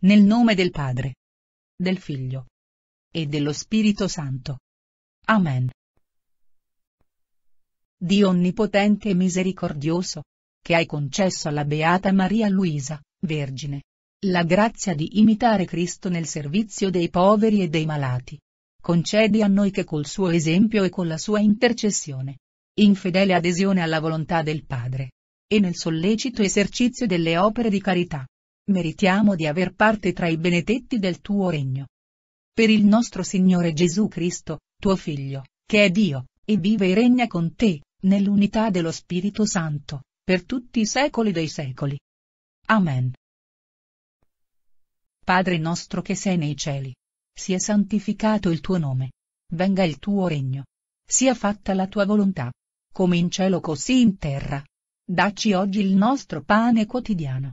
Nel nome del Padre, del Figlio e dello Spirito Santo. Amen. Dio onnipotente e misericordioso, che hai concesso alla Beata Maria Luisa, Vergine, la grazia di imitare Cristo nel servizio dei poveri e dei malati. Concedi a noi che col suo esempio e con la sua intercessione, in fedele adesione alla volontà del Padre, e nel sollecito esercizio delle opere di carità, meritiamo di aver parte tra i benedetti del tuo regno. Per il nostro Signore Gesù Cristo, tuo Figlio, che è Dio, e vive e regna con te, nell'unità dello Spirito Santo, per tutti i secoli dei secoli. Amen. Padre nostro che sei nei cieli, sia santificato il tuo nome, venga il tuo regno, sia fatta la tua volontà, come in cielo così in terra. Dacci oggi il nostro pane quotidiano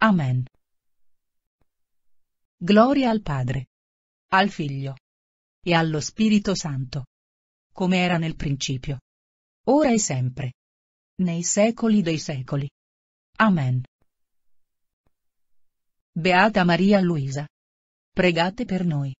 Amen. Gloria al Padre, al Figlio e allo Spirito Santo, come era nel principio, ora e sempre, nei secoli dei secoli. Amen. Beata Maria Luisa, pregate per noi.